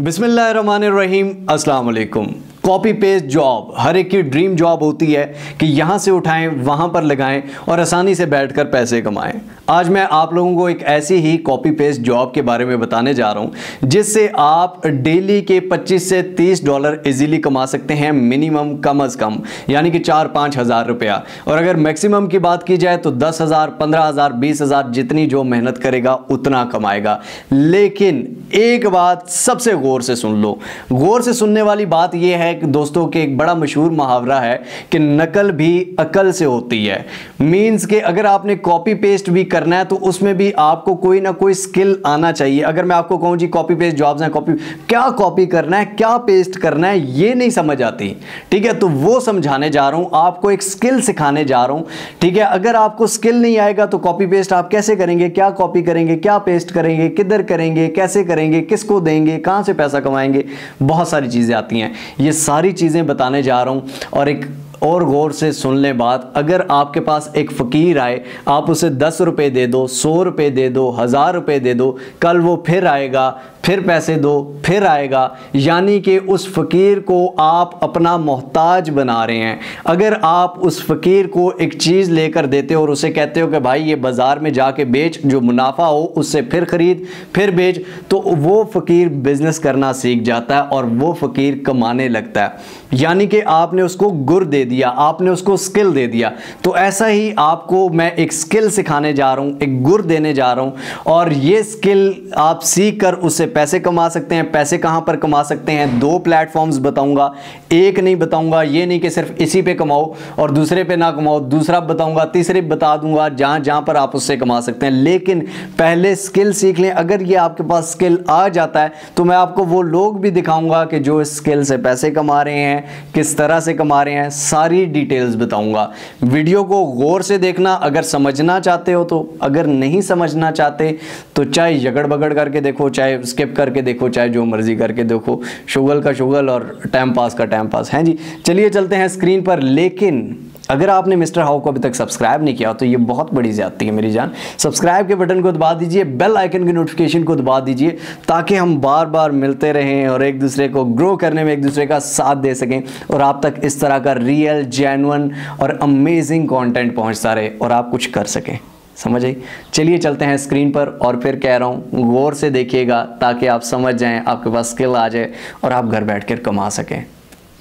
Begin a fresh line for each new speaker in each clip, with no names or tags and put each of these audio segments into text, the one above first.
बिसमीम असलकुम copy paste job हर एक की ड्रीम जॉब होती है कि यहाँ से उठाएं वहाँ पर लगाएं और आसानी से बैठकर पैसे कमाएं आज मैं आप लोगों को एक ऐसी ही कॉपी पेस्ट जॉब के बारे में बताने जा रहा हूं जिससे आप डेली के 25 से 30 डॉलर इजीली कमा सकते हैं मिनिमम कम अज़ कम यानी कि चार पाँच हज़ार रुपया और अगर मैक्सिमम की बात की जाए तो दस हज़ार पंद्रह हज़ार बीस हज़ार जितनी जो मेहनत करेगा उतना कमाएगा लेकिन एक बात सबसे गौर से सुन लो गौर से सुनने वाली बात यह है कि दोस्तों के एक बड़ा मशहूर मुहावरा है कि नकल भी अकल से होती है मीन्स के अगर आपने कॉपी पेस्ट भी कर करना है तो उसमें भी आपको कोई ना कोई स्किल आना चाहिए अगर मैं आपको कहूँ जी कॉपी पेस्ट जॉब्स हैं कॉपी क्या कॉपी करना है क्या पेस्ट करना है ये नहीं समझ आती ठीक है तो वो समझाने जा रहा हूँ आपको एक स्किल सिखाने जा रहा हूँ ठीक है अगर आपको स्किल नहीं आएगा तो कॉपी पेस्ट आप कैसे करेंगे क्या कॉपी करेंगे क्या पेस्ट करेंगे किधर करेंगे कैसे करेंगे किसको देंगे कहाँ से पैसा कमाएंगे बहुत सारी चीज़ें आती हैं ये सारी चीज़ें बताने जा रहा हूँ और एक और गौर से सुन लें बात अगर आपके पास एक फ़कीर आए आप उसे दस रुपये दे दो सौ रुपये दे दो हज़ार रुपये दे दो कल वो फिर आएगा फिर पैसे दो फिर आएगा यानी कि उस फ़कीर को आप अपना मोहताज बना रहे हैं अगर आप उस फ़कीर को एक चीज़ लेकर देते हो और उसे कहते हो कि भाई ये बाज़ार में जाके बेच जो मुनाफा हो उससे फिर ख़रीद फिर बेच तो वो फ़कीर बिज़नेस करना सीख जाता है और वो फ़कीर कमाने लगता है यानी कि आपने उसको गुर दे दिया आपने उसको स्किल दे दिया तो ऐसा ही आपको मैं एक स्किल सिखाने जा रहा हूँ एक गुर देने जा रहा हूँ और ये स्किल आप सीख कर उसे पैसे कमा सकते हैं पैसे कहां पर कमा सकते हैं दो प्लेटफॉर्म्स बताऊंगा एक नहीं बताऊंगा ये नहीं कि सिर्फ इसी पे कमाओ और दूसरे पे ना कमाओ दूसरा बताऊंगा तीसरे बता दूंगा जहां जहां पर आप उससे कमा सकते हैं लेकिन पहले स्किल सीख लें अगर ये आपके पास स्किल आ जाता है तो मैं आपको वो लोग भी दिखाऊंगा कि जो इस स्किल से पैसे कमा रहे हैं किस तरह से कमा रहे हैं सारी डिटेल्स बताऊंगा वीडियो को गौर से देखना अगर समझना चाहते हो तो अगर नहीं समझना चाहते तो चाहे यगड़ बगड़ करके देखो चाहे उसके स्किप करके देखो चाहे जो मर्जी करके देखो शुगल का शुगल और टाइम पास का टाइम पास हैं जी चलिए चलते हैं स्क्रीन पर लेकिन अगर आपने मिस्टर हाउ को अभी तक सब्सक्राइब नहीं किया तो ये बहुत बड़ी ज्यादती है मेरी जान सब्सक्राइब के बटन को दबा दीजिए बेल आइकन के नोटिफिकेशन को दबा दीजिए ताकि हम बार बार मिलते रहें और एक दूसरे को ग्रो करने में एक दूसरे का साथ दे सकें और आप तक इस तरह का रियल जेनुअन और अमेजिंग कॉन्टेंट पहुँचता रहे और आप कुछ कर सकें समझ आई चलिए चलते हैं स्क्रीन पर और फिर कह रहा हूँ गौर से देखिएगा ताकि आप समझ जाएं आपके पास स्किल आ जाए और आप घर बैठकर कमा सकें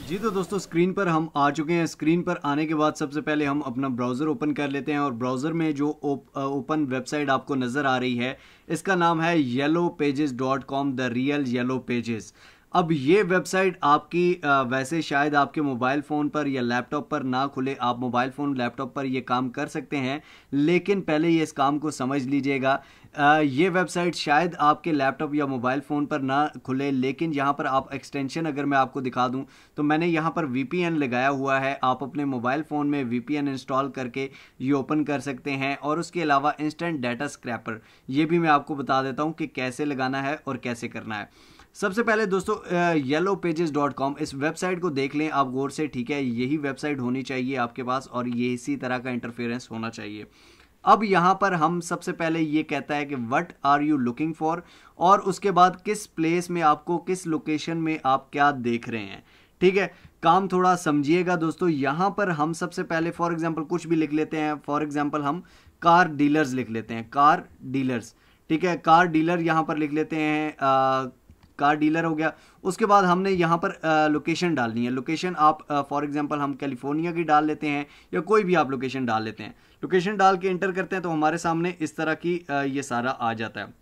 जी तो दोस्तों स्क्रीन पर हम आ चुके हैं स्क्रीन पर आने के बाद सबसे पहले हम अपना ब्राउज़र ओपन कर लेते हैं और ब्राउज़र में जो ओपन वेबसाइट आपको नज़र आ रही है इसका नाम है yellow pages dot com the real yellow pages अब ये वेबसाइट आपकी वैसे शायद आपके मोबाइल फ़ोन पर या लैपटॉप पर ना खुले आप मोबाइल फ़ोन लैपटॉप पर ये काम कर सकते हैं लेकिन पहले ये इस काम को समझ लीजिएगा ये वेबसाइट शायद आपके लैपटॉप या मोबाइल फ़ोन पर ना खुले लेकिन यहाँ पर आप एक्सटेंशन अगर मैं आपको दिखा दूँ तो मैंने यहाँ पर वी लगाया हुआ है आप अपने मोबाइल फ़ोन में वी इंस्टॉल करके ये ओपन कर सकते हैं और उसके अलावा इंस्टेंट डाटा स्क्रैपर ये भी मैं आपको बता देता हूँ कि कैसे लगाना है और कैसे करना है सबसे पहले दोस्तों येलो पेजेस डॉट कॉम इस वेबसाइट को देख लें आप गौर से ठीक है यही वेबसाइट होनी चाहिए आपके पास और ये इसी तरह का इंटरफेरेंस होना चाहिए अब यहाँ पर हम सबसे पहले ये कहता है कि what are you looking for और उसके बाद किस प्लेस में आपको किस लोकेशन में आप क्या देख रहे हैं ठीक है काम थोड़ा समझिएगा दोस्तों यहाँ पर हम सबसे पहले फॉर एग्जाम्पल कुछ भी लिख लेते हैं फॉर एग्जाम्पल हम कार डीलर्स लिख लेते हैं कार डीलर्स ठीक है कार डीलर यहाँ पर लिख लेते हैं कार डीलर हो गया उसके बाद हमने यहाँ पर लोकेशन डालनी है लोकेशन आप फॉर एग्जांपल हम कैलिफोर्निया की डाल लेते हैं या कोई भी आप लोकेशन डाल लेते हैं लोकेशन डाल के इंटर करते हैं तो हमारे सामने इस तरह की आ, ये सारा आ जाता है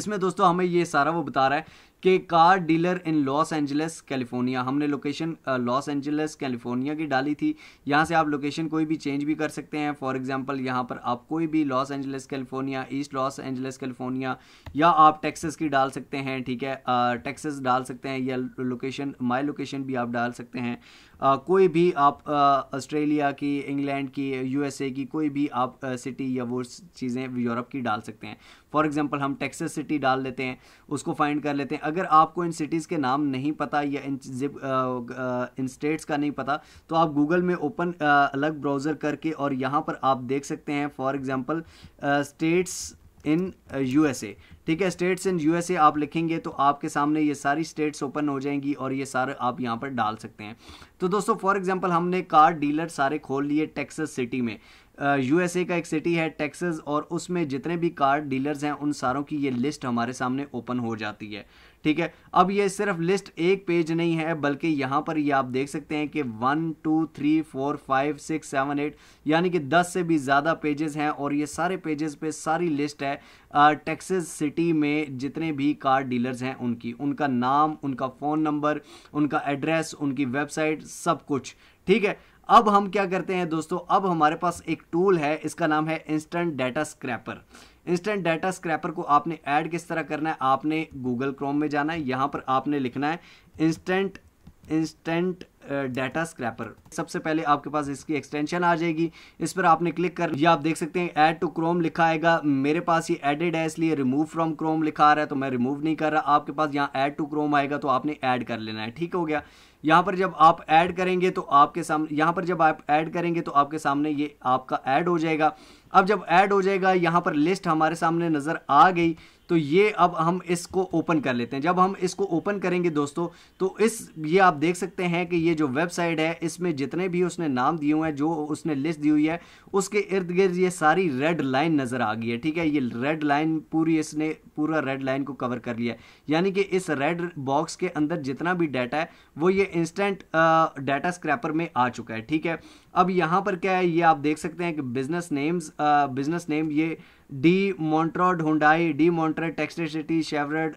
इसमें दोस्तों हमें ये सारा वो बता रहा है के car dealer in Los Angeles California हमने लोकेशन लॉस एंजलिस कैलिफोर्निया की डाली थी यहाँ से आप लोकेशन कोई भी चेंज भी कर सकते हैं फॉर एग्जांपल यहाँ पर आप कोई भी Los Angeles California east Los Angeles California या आप टेक्सस की डाल सकते हैं ठीक है टेक्सस डाल सकते हैं या लोकेशन माई लोकेशन भी आप डाल सकते हैं Uh, कोई भी आप ऑस्ट्रेलिया uh, की इंग्लैंड की यूएसए की कोई भी आप सिटी uh, या वो चीज़ें यूरोप की डाल सकते हैं फॉर एग्ज़ाम्पल हम टेक्सस सिटी डाल लेते हैं उसको फाइंड कर लेते हैं अगर आपको इन सिटीज़ के नाम नहीं पता या इन जिप इन स्टेट्स का नहीं पता तो आप गूगल में ओपन अलग ब्राउज़र करके और यहाँ पर आप देख सकते हैं for example states in a ठीक है स्टेट्स इन ए आप लिखेंगे तो आपके सामने ये सारी स्टेट्स ओपन हो जाएंगी और ये सारे आप यहाँ पर डाल सकते हैं तो दोस्तों फॉर एग्जांपल हमने कार डीलर सारे खोल लिए टेक्सस सिटी में यूएसए का एक सिटी है टेक्सस और उसमें जितने भी कार डीलर्स हैं उन सारों की ये लिस्ट हमारे सामने ओपन हो जाती है ठीक है अब ये सिर्फ लिस्ट एक पेज नहीं है बल्कि यहाँ पर ये आप देख सकते हैं कि one two three four five six seven eight यानी कि दस से भी ज़्यादा पेजेस हैं और ये सारे पेजेस पे सारी लिस्ट है टेक्सस सिटी में जितने भी कार डीलर्स हैं उनकी उनका नाम उनका फ़ोन नंबर उनका एड्रेस उनकी वेबसाइट सब कुछ ठीक है अब हम क्या करते हैं दोस्तों अब हमारे पास एक टूल है इसका नाम है instant data scraper instant data scraper को आपने ऐड किस तरह करना है आपने गूगल क्रोम में जाना है यहाँ पर आपने लिखना है इंस्टेंट इंस्टेंट डाटा स्क्रैपर सबसे पहले आपके पास इसकी एक्सटेंशन आ जाएगी इस पर आपने क्लिक कर ये आप देख सकते हैं ऐड टू क्रोम लिखा आएगा मेरे पास ये एडेड है इसलिए रिमूव फ्रॉम क्रोम लिखा आ रहा है तो मैं रिमूव नहीं कर रहा आपके पास यहाँ ऐड टू क्रोम आएगा तो आपने ऐड कर लेना है ठीक हो गया यहाँ पर जब आप ऐड करेंगे तो आपके सामने यहाँ पर जब आप ऐड करेंगे तो आपके सामने ये आपका ऐड हो जाएगा अब जब ऐड हो जाएगा यहाँ पर लिस्ट हमारे सामने नज़र आ गई तो ये अब हम इसको ओपन कर लेते हैं जब हम इसको ओपन करेंगे दोस्तों तो इस ये आप देख सकते हैं कि ये जो वेबसाइट है इसमें जितने भी उसने नाम दिए हुए हैं जो उसने लिस्ट दी हुई है उसके इर्द गिर्द ये सारी रेड लाइन नज़र आ गई है ठीक है ये रेड लाइन पूरी इसने पूरा रेड लाइन को कवर कर लिया है यानी कि इस रेड बॉक्स के अंदर जितना भी डाटा है वो ये इंस्टेंट डाटा स्क्रैपर में आ चुका है ठीक है अब यहाँ पर क्या है ये आप देख सकते हैं कि बिजनेस नेम्स बिजनेस नेम ये डी मॉन्ट्रॉड हुडाई डी मॉन्ट्रेड टेक्सटेसिटी शेवरेड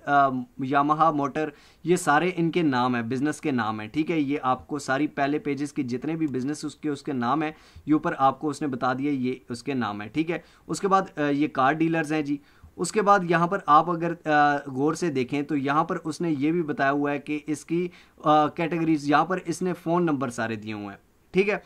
यामाहा मोटर ये सारे इनके नाम हैं बिजनेस के नाम हैं ठीक है ये आपको सारी पहले पेजेस की जितने भी बिजनेस उसके उसके नाम हैं ये ऊपर आपको उसने बता दिया ये उसके नाम है ठीक है उसके बाद uh, ये कार डीलर्स हैं जी उसके बाद यहाँ पर आप अगर uh, गौर से देखें तो यहाँ पर उसने ये भी बताया हुआ है कि इसकी कैटेगरीज uh, यहाँ पर इसने फ़ोन नंबर सारे दिए हुए हैं ठीक है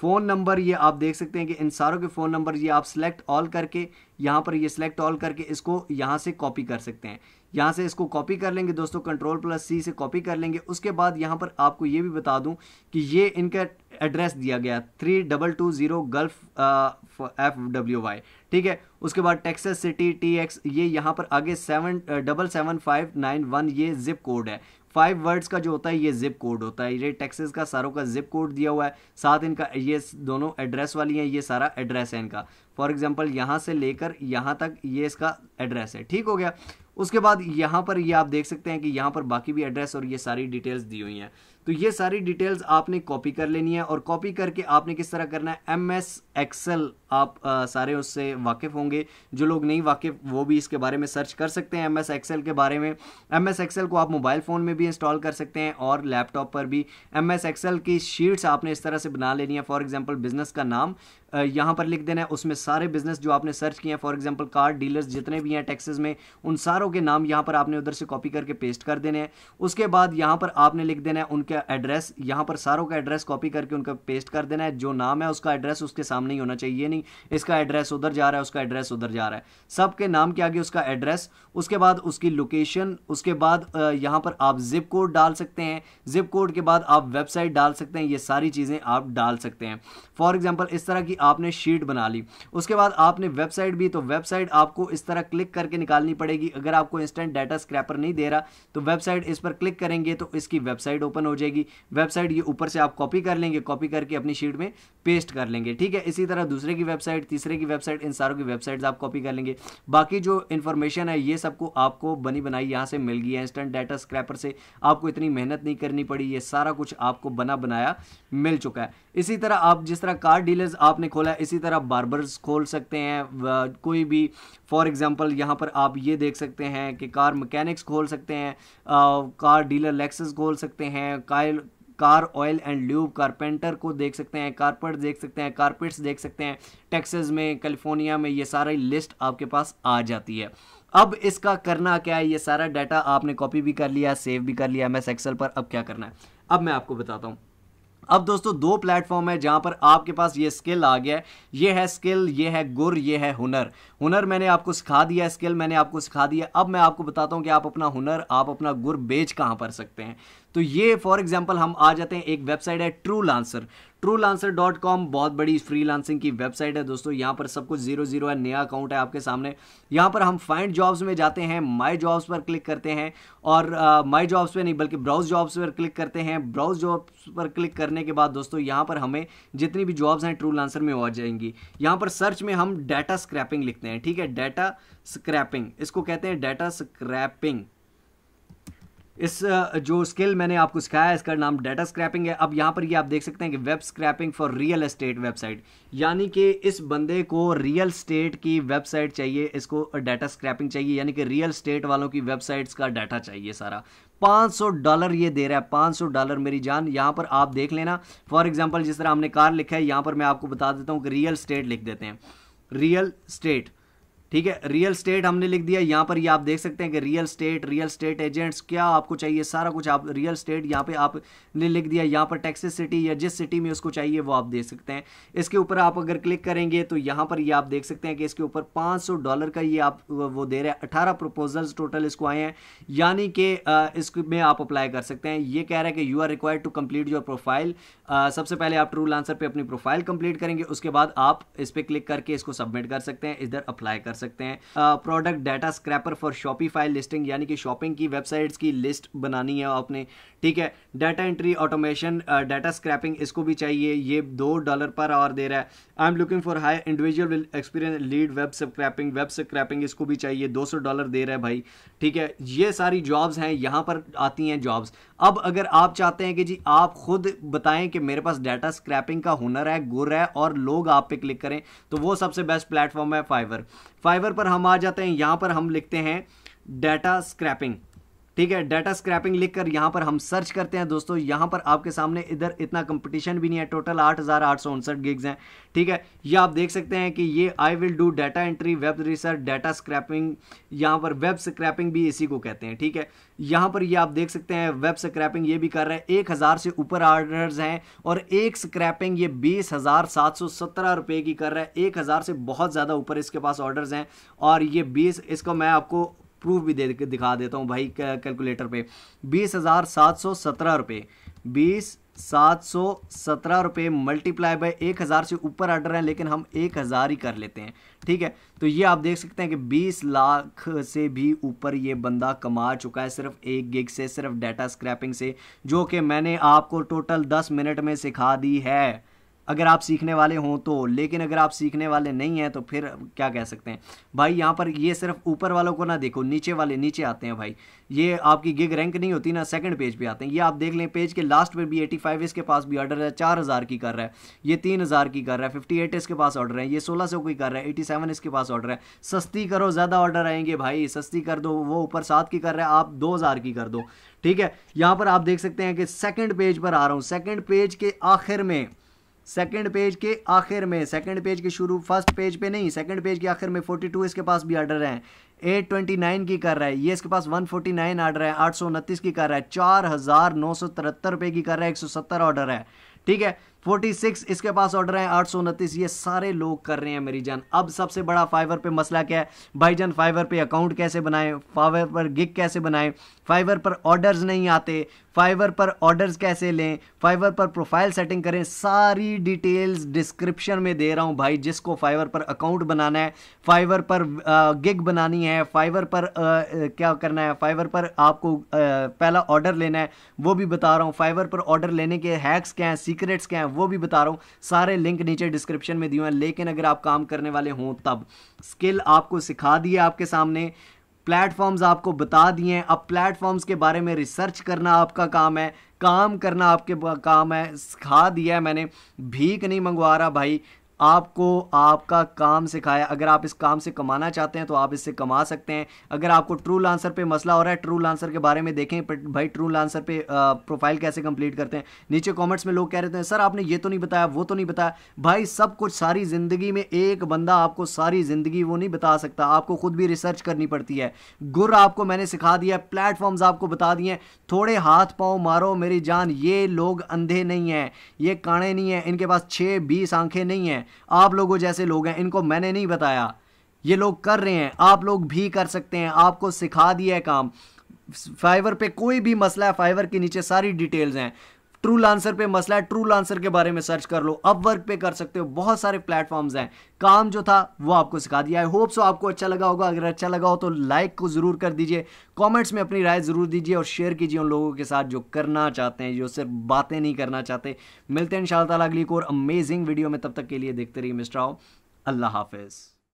फ़ोन नंबर ये आप देख सकते हैं कि इन सारों के फ़ोन नंबर ये आप सिलेक्ट ऑल करके यहाँ पर ये सिलेक्ट ऑल करके इसको यहाँ से कॉपी कर सकते हैं यहाँ से इसको कॉपी कर लेंगे दोस्तों कंट्रोल प्लस सी से कॉपी कर लेंगे उसके बाद यहाँ पर आपको ये भी बता दूँ कि ये इनका एड्रेस दिया गया three double two zero Gulf F W Y ठीक है उसके बाद टेक्सस सिटी टी एक्स ये यहाँ पर आगे seven double seven five nine one ये जिप कोड है फाइव वर्ड्स का जो होता है ये जिप कोड होता है ये टेक्सेस का सारों का जिप कोड दिया हुआ है साथ इनका ये दोनों एड्रेस वाली हैं ये सारा एड्रेस है इनका फॉर एग्जाम्पल यहाँ से लेकर यहाँ तक ये इसका एड्रेस है ठीक हो गया उसके बाद यहाँ पर ये आप देख सकते हैं कि यहाँ पर बाकी भी एड्रेस और ये सारी डिटेल्स दी हुई हैं तो ये सारी डिटेल्स आपने कॉपी कर लेनी है और कॉपी करके आपने किस तरह करना है एम एस एक्सेल आप आ, सारे उससे वाकिफ़ होंगे जो लोग नहीं वाकिफ़ वो भी इसके बारे में सर्च कर सकते हैं एम एस एक्सेल के बारे में एम एस एक्सेल को आप मोबाइल फ़ोन में भी इंस्टॉल कर सकते हैं और लैपटॉप पर भी एम एस एक्सेल की शीट्स आपने इस तरह से बना लेनी है फॉर एग्जाम्पल बिज़नेस का नाम यहाँ पर लिख देना है उसमें सारे बिज़नेस जो आपने सर्च किए हैं फॉर एग्जाम्पल कार डीलर्स जितने भी हैं टैक्सेस में उन सारों के नाम यहाँ पर आपने उधर से कॉपी करके पेस्ट कर देने हैं उसके बाद यहाँ पर आपने लिख देना है उनका एड्रेस यहाँ पर सारों का एड्रेस कॉपी करके उनका पेस्ट कर देना है जो नाम है उसका एड्रेस उसके सामने नाम नहीं होना चाहिए नहीं इसका एड्रेस उधर जा रहा है उसका एड्रेस उधर जा रहा है सबके नाम के आगे उसका एड्रेस उसके बाद उसकी लोकेशन उसके बाद यहाँ पर आप जिप कोड डाल सकते हैं जिप कोड के बाद आप वेबसाइट डाल सकते हैं ये सारी चीज़ें आप डाल सकते हैं फॉर एग्जाम्पल इस तरह की आपने शीट बना ली उसके बाद आपने वेबसाइट भी तो वेबसाइट आपको इस तरह क्लिक करके निकालनी पड़ेगी अगर आपको इंस्टेंट डाटा स्क्रैपर नहीं दे रहा तो वेबसाइट इस पर क्लिक करेंगे तो इसकी वेबसाइट ओपन हो जाएगी वेबसाइट ये ऊपर से आप कॉपी कर लेंगे कॉपी करके अपनी शीट में पेस्ट कर लेंगे ठीक है इसी तरह दूसरे की वेबसाइट तीसरे की वेबसाइट इन सारों की वेबसाइट्स आप कॉपी कर लेंगे बाकी जो इन्फॉर्मेशन है ये सबको आपको बनी बनाई यहाँ से मिल गई है इंस्टेंट डाटा स्क्रैपर से आपको इतनी मेहनत नहीं करनी पड़ी ये सारा कुछ आपको बना बनाया मिल चुका है इसी तरह आप जिस तरह कार डीलर्स आपने खोला है इसी तरह बार्बर्स खोल सकते हैं कोई भी फॉर एग्जाम्पल यहाँ पर आप ये देख सकते हैं कि कार मैकेनिक्स खोल सकते हैं कार डीलर लेक्सेस खोल सकते हैं car car oil and lube carpenter को देख सकते हैं कारपेट देख सकते हैं कारपेट्स देख सकते हैं टेक्सस में कैलिफोर्निया में ये सारी लिस्ट आपके पास आ जाती है अब इसका करना क्या है ये सारा डाटा आपने कॉपी भी कर लिया सेव भी कर लिया मैं एस एक्सेल पर अब क्या करना है अब मैं आपको बताता हूँ अब दोस्तों दो प्लेटफॉर्म है जहां पर आपके पास ये स्किल आ गया है ये है स्किल ये है गुर ये है हुनर हुनर मैंने आपको सिखा दिया स्किल मैंने आपको सिखा दिया अब मैं आपको बताता हूँ कि आप अपना हुनर आप अपना गुर बेच कहाँ पर सकते हैं तो ये फॉर एग्जाम्पल हम आ जाते हैं एक वेबसाइट है Truelancer Truelancer dot com बहुत बड़ी फ्री लांसिंग की वेबसाइट है दोस्तों यहाँ पर सब कुछ जीरो जीरो है नया अकाउंट है आपके सामने यहाँ पर हम फाइंड जॉब्स में जाते हैं माई जॉब्स पर क्लिक करते हैं और माई uh, जॉब्स पे नहीं बल्कि ब्राउज जॉब्स पर क्लिक करते हैं ब्राउज जॉब्स पर क्लिक करने के बाद दोस्तों यहाँ पर हमें जितनी भी जॉब्स हैं ट्रू लांसर में आ जाएंगी यहाँ पर सर्च में हम डाटा स्क्रैपिंग लिखते हैं ठीक है डाटा स्क्रैपिंग इसको कहते हैं डाटा स्क्रैपिंग इस जो स्किल मैंने आपको सिखाया है इसका नाम डाटा स्क्रैपिंग है अब यहाँ पर ये आप देख सकते हैं कि web scraping for real estate website यानी कि इस बंदे को रियल स्टेट की वेबसाइट चाहिए इसको डाटा स्क्रैपिंग चाहिए यानी कि रियल स्टेट वालों की वेबसाइट्स का डाटा चाहिए सारा 500 डॉलर ये दे रहा है 500 डॉलर मेरी जान यहाँ पर आप देख लेना फॉर एग्जाम्पल जिस तरह हमने कार लिखा है यहाँ पर मैं आपको बता देता हूँ कि रियल स्टेट लिख देते हैं रियल स्टेट ठीक है रियल स्टेट हमने लिख दिया यहाँ पर ये आप देख सकते हैं कि real estate real estate agents क्या आपको चाहिए सारा कुछ आप रियल स्टेट यहाँ पे आपने लिख दिया यहाँ पर टेक्सिस सिटी या जिस सिटी में उसको चाहिए वो आप देख सकते हैं इसके ऊपर आप अगर क्लिक करेंगे तो यहाँ पर ये आप देख सकते हैं कि इसके ऊपर पाँच डॉलर का ये आप वो दे रहे हैं अठारह प्रपोजल्स टोटल इसको आए हैं यानी कि इसमें आप अप्लाई कर सकते हैं ये कह रहा है कि you are required to complete your profile सबसे पहले आप ट्रूल आंसर पर अपनी प्रोफाइल कंप्लीट करेंगे उसके बाद आप इस पर क्लिक करके इसको सबमिट कर सकते हैं इधर अप्लाई कर सकते सकते हैं product data scraper for Shopee file listing यानी कि शॉपिंग की वेबसाइट्स की लिस्ट बनानी है आपने ठीक है data entry automation data scraping इसको भी चाहिए ये दो डॉलर पर आवर दे रहा है I am looking for high individual experience lead web scraping web scraping इसको भी चाहिए 200 डॉलर दे रहा है भाई ठीक है ये सारी जॉब्स हैं यहाँ पर आती हैं जॉब्स अब अगर आप चाहते हैं कि जी आप खुद बताएं कि मेरे पास डाटा स्क्रैपिंग का हुनर है गुर है और लोग आप पे क्लिक करें तो वो सबसे बेस्ट प्लेटफॉर्म है फाइवर फाइवर पर हम आ जाते हैं यहाँ पर हम लिखते हैं डाटा स्क्रैपिंग ठीक है डाटा स्क्रैपिंग लिखकर यहाँ पर हम सर्च करते हैं दोस्तों यहाँ पर आपके सामने इधर इतना कंपटीशन भी नहीं है टोटल आठ हज़ार आठ सौ उनसठ गिग्स हैं ठीक है ये आप देख सकते हैं कि ये I will do data entry web research data scraping यहाँ पर वेब स्क्रैपिंग भी इसी को कहते हैं ठीक है यहाँ पर ये आप देख सकते हैं वेब स्क्रैपिंग ये भी कर रहे हैं एक हज़ार से ऊपर ऑर्डर हैं और एक स्क्रैपिंग ये बीस हज़ार सात सौ सत्रह रुपये की कर रहा है एक हज़ार से बहुत ज़्यादा ऊपर इसके पास ऑर्डर्स हैं और ये बीस इसको मैं आपको प्रूफ भी दे दिखा देता हूँ भाई कैलकुलेटर पे बीस हज़ार सात सौ सत्रह रुपये बीस सात सौ सत्रह रुपये मल्टीप्लाई बाय एक हज़ार से ऊपर आर्डर हैं लेकिन हम एक हज़ार ही कर लेते हैं ठीक है तो ये आप देख सकते हैं कि बीस लाख से भी ऊपर ये बंदा कमा चुका है सिर्फ एक गिग से सिर्फ डाटा स्क्रैपिंग से जो कि मैंने आपको टोटल दस मिनट में सिखा दी है अगर आप सीखने वाले हों तो लेकिन अगर आप सीखने वाले नहीं हैं तो फिर क्या कह सकते हैं भाई यहाँ पर ये सिर्फ ऊपर वालों को ना देखो नीचे वाले नीचे आते हैं भाई ये आपकी गिग रैंक नहीं होती ना सेकंड पेज पे आते हैं ये आप देख लें पेज के लास्ट पर भी एटी फाइव इसके पास भी ऑर्डर है चार हज़ार की कर रहा है ये तीन हज़ार की कर रहा है फिफ्टी एट इसके पास ऑर्डर है ये सोलह सौ की कर रहा है एटी सेवन इसके पास ऑर्डर है सस्ती करो ज़्यादा ऑर्डर आएंगे भाई सस्ती कर दो वो ऊपर सात की कर रहा है आप दो हज़ार की कर दो ठीक है यहाँ पर आप देख सकते हैं कि सेकेंड पेज पर आ रहा हूँ सेकेंड पेज के आखिर में सेकंड पेज के आखिर में सेकंड पेज के शुरू फर्स्ट पेज पे नहीं सेकंड पेज के आखिर में 42 इसके पास भी आर्डर हैं 829 की कर रहा है ये इसके पास 149 आर्डर है आठ की कर रहा है चार हज़ार नौ सौ की कर रहा है 170 ऑर्डर है ठीक है 46 इसके पास ऑर्डर है आठ ये सारे लोग कर रहे हैं मेरी जान अब सबसे बड़ा फाइवर पे मसला क्या है भाई जान फाइवर पे अकाउंट कैसे बनाएं फाइवर पर गिग कैसे बनाएं फाइवर पर ऑर्डर्स नहीं आते फाइवर पर ऑर्डर्स कैसे लें फाइवर पर प्रोफाइल सेटिंग करें सारी डिटेल्स डिस्क्रिप्शन में दे रहा हूं भाई जिसको फाइवर पर अकाउंट बनाना है फाइवर पर गिग बनानी है फाइवर पर आ, क्या करना है फाइवर पर आपको आ, पहला ऑर्डर लेना है वो भी बता रहा हूँ फाइवर पर ऑर्डर लेने के हैक्स क्या हैं सीक्रेट्स क्या हैं वो भी बता रहा हूँ सारे लिंक नीचे डिस्क्रिप्शन में दिए हैं लेकिन अगर आप काम करने वाले हों तब स्किल आपको सिखा दिए आपके सामने प्लेटफॉर्म्स आपको बता दिए हैं अब प्लेटफॉर्म्स के बारे में रिसर्च करना आपका काम है काम करना आपके काम है सिखा दिया है मैंने भीख नहीं मंगवा रहा भाई आपको आपका काम सिखाया अगर आप इस काम से कमाना चाहते हैं तो आप इससे कमा सकते हैं अगर आपको ट्रू लांसर पे मसला हो रहा है ट्रू लांसर के बारे में देखें भाई ट्रू लांसर पे प्रोफाइल कैसे कंप्लीट करते हैं नीचे कमेंट्स में लोग कह रहे थे सर आपने ये तो नहीं बताया वो तो नहीं बताया भाई सब कुछ सारी ज़िंदगी में एक बंदा आपको सारी ज़िंदगी वो नहीं बता सकता आपको खुद भी रिसर्च करनी पड़ती है गुर आपको मैंने सिखा दिया प्लेटफॉर्म्स आपको बता दिए थोड़े हाथ पाँव मारो मेरी जान ये लोग अंधे नहीं हैं ये काणे नहीं हैं इनके पास छः बीस आंखें नहीं हैं आप लोगों जैसे लोग हैं इनको मैंने नहीं बताया ये लोग कर रहे हैं आप लोग भी कर सकते हैं आपको सिखा दिया है काम फाइवर पे कोई भी मसला है फाइवर के नीचे सारी डिटेल्स हैं ट्रू लांसर पे मसला है ट्रू लांसर के बारे में सर्च कर लो अब वर्क पे कर सकते हो बहुत सारे प्लेटफॉर्म्स हैं काम जो था वो आपको सिखा दिया आई होप सो आपको अच्छा लगा होगा अगर अच्छा लगा हो तो लाइक को ज़रूर कर दीजिए कमेंट्स में अपनी राय ज़रूर दीजिए और शेयर कीजिए उन लोगों के साथ जो करना चाहते हैं जो सिर्फ बातें नहीं करना चाहते मिलते हैं इन अगली एक और अमेजिंग वीडियो में तब तक के लिए देखते रहिए मिस्टर आओ अल्लाह हाफिज़